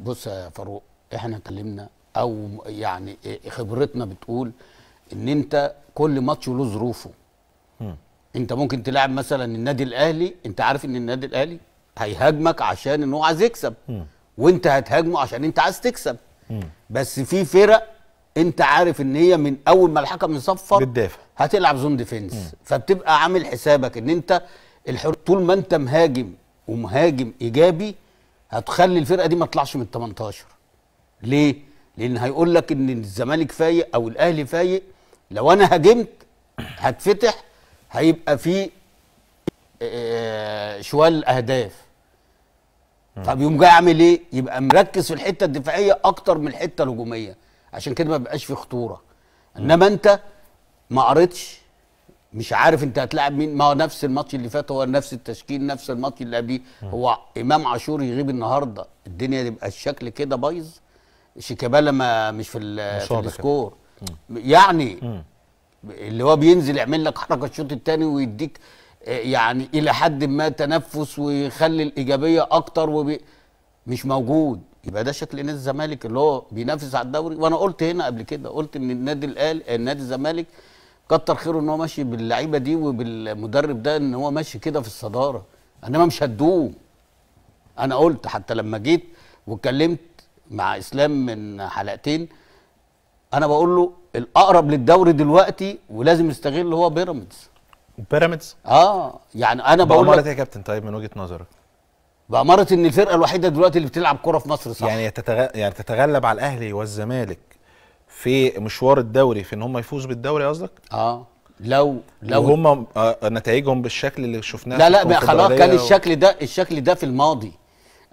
بص يا فاروق احنا اتكلمنا او يعني خبرتنا بتقول ان انت كل ماتش له ظروفه انت ممكن تلعب مثلا النادي الاهلي انت عارف ان النادي الاهلي هيهاجمك عشان ان هو عايز يكسب م. وانت هتهاجمه عشان انت عايز تكسب م. بس في فرق انت عارف ان هي من اول ما الحكم يصفر بتدافع هتلعب زون ديفنس م. فبتبقى عامل حسابك ان انت الحر طول ما انت مهاجم ومهاجم ايجابي هتخلي الفرقه دي ما تطلعش من 18 ليه لان هيقول لك ان الزمالك فايق او الاهلي فايق لو انا هاجمت هتفتح هيبقى في آه، شوال اهداف طب يوم جاي اعمل ايه يبقى مركز في الحته الدفاعيه اكتر من الحته الهجوميه عشان كده ما بيبقاش في خطوره انما انت ما قريتش مش عارف انت هتلاعب مين ما هو نفس الماتش اللي فات هو نفس التشكيل نفس الماتش اللي قبليه هو امام عاشور يغيب النهارده الدنيا يبقى الشكل كده بايظ شيكابالا ما مش في, في السكور يعني, يعني اللي هو بينزل يعمل لك حركه الشوط الثاني ويديك آه، يعني الى حد ما تنفس ويخلي الايجابيه اكتر وبي مش موجود يبقى ده شكل نادي الزمالك اللي هو بينافس على الدوري وانا قلت هنا قبل كده قلت ان النادي الاهلي النادي الزمالك كتر خيره ان هو ماشي باللعيبه دي وبالمدرب ده ان هو ماشي كده في الصداره انما مش هدوم انا قلت حتى لما جيت واتكلمت مع اسلام من حلقتين انا بقول له الاقرب للدوري دلوقتي ولازم يستغل هو بيراميدز بيراميدز اه يعني انا بقول لك ايه يا كابتن طيب من وجهه نظرك بأمارة ان الفرقه الوحيده دلوقتي اللي بتلعب كوره في مصر صح يعني تتغ... يعني تتغلب على الاهلي والزمالك في مشوار الدوري في ان هم يفوزوا بالدوري قصدك؟ اه لو لو هم آه، نتائجهم بالشكل اللي شفناه لا لا خلاص كان الشكل ده الشكل ده في الماضي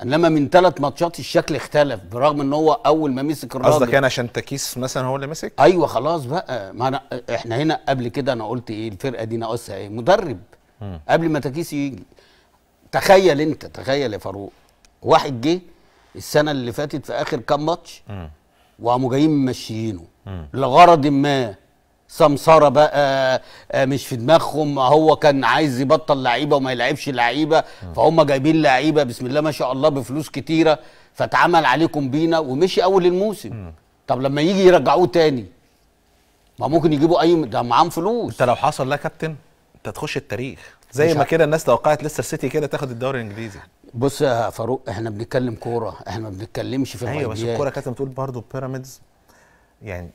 انما من ثلاث ماتشات الشكل اختلف برغم ان هو اول ما مسك الراجل قصدك كان يعني عشان تكيس مثلا هو اللي مسك ايوه خلاص بقى ما أنا احنا هنا قبل كده انا قلت ايه الفرقه دي ناقصها ايه مدرب م. قبل ما تكيس يجي تخيل انت تخيل يا فاروق واحد جه السنه اللي فاتت في اخر كام ماتش وقاموا جايين ممشيينه لغرض ما سمسره بقى آه، مش في دماغهم هو كان عايز يبطل لعيبه وما يلعبش لعيبه فهم جايبين لعيبه بسم الله ما شاء الله بفلوس كتيره فاتعمل عليكم بينا ومشي اول الموسم طب لما يجي يرجعوه تاني ما ممكن يجيبوا اي ده معاهم فلوس انت لو حصل لا كابتن انت تخش التاريخ زي ما كده الناس توقعت ليستر سيتي كده تاخد الدوري الانجليزي بص يا فاروق احنا بنتكلم كوره احنا ما بنتكلمش في ايوه بس الكوره كانت بتقول برضه بيراميدز يعني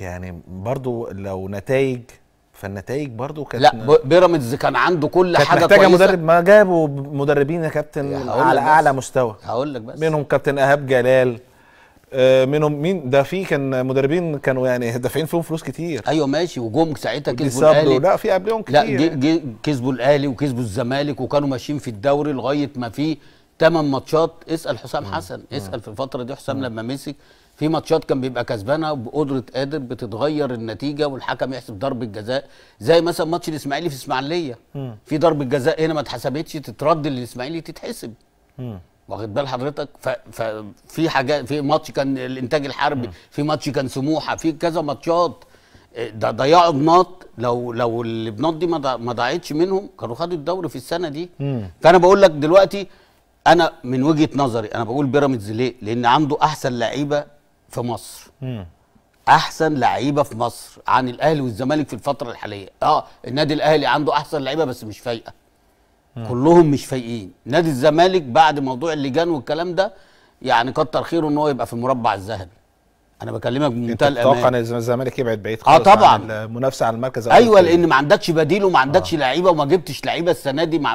يعني برضه لو نتائج فالنتائج برضه كانت لا بيراميدز كان عنده كل كانت حاجه محتاجه مدرب ما جابوا مدربين يا كابتن على اعلى مستوى هقول لك بس منهم كابتن ايهاب جلال آه، منهم مين ده في كان مدربين كانوا يعني دافعين فيهم فلوس كتير ايوه ماشي وجم ساعتها كسبوا الاهلي لا في قبلهم كتير لا جي كسبوا الاهلي وكسبوا الزمالك وكانوا ماشيين في الدوري لغايه ما في ثمان ماتشات اسال حسام مم. حسن اسال في الفتره دي حسام لما مسك في ماتشات كان بيبقى كسبانها بقدره قادر بتتغير النتيجه والحكم يحسب ضربه جزاء زي مثلا ماتش الاسماعيلي في اسماعيليه في ضربه جزاء هنا ما اتحسبتش تترد للاسماعيلي تتحسب واخد بال حضرتك ففي حاجات في ماتش كان الانتاج الحربي في ماتش كان سموحه في كذا ماتشات آه، ده ضيعوا بناط لو لو البناط دي ما ضاعتش منهم كانوا خدوا الدوري في السنه دي مم. فانا بقول لك دلوقتي انا من وجهه نظري انا بقول بيراميدز ليه؟ لان عنده احسن لعيبه في مصر. مم. احسن لعيبه في مصر عن الاهلي والزمالك في الفتره الحاليه. اه النادي الاهلي عنده احسن لعيبه بس مش فايقه. كلهم مش فايقين نادي الزمالك بعد موضوع اللجان والكلام ده يعني كتر خيره ان هو يبقى في المربع الذهبي انا بكلمك بمنتهى الامان اتوقع ان الزمالك يبعد بعيد آه خالص اه طبعا المنافسه على المركز ايوه لان ما عندكش بديل وما عندكش آه. لعيبه وما جبتش لعيبه السنه دي مع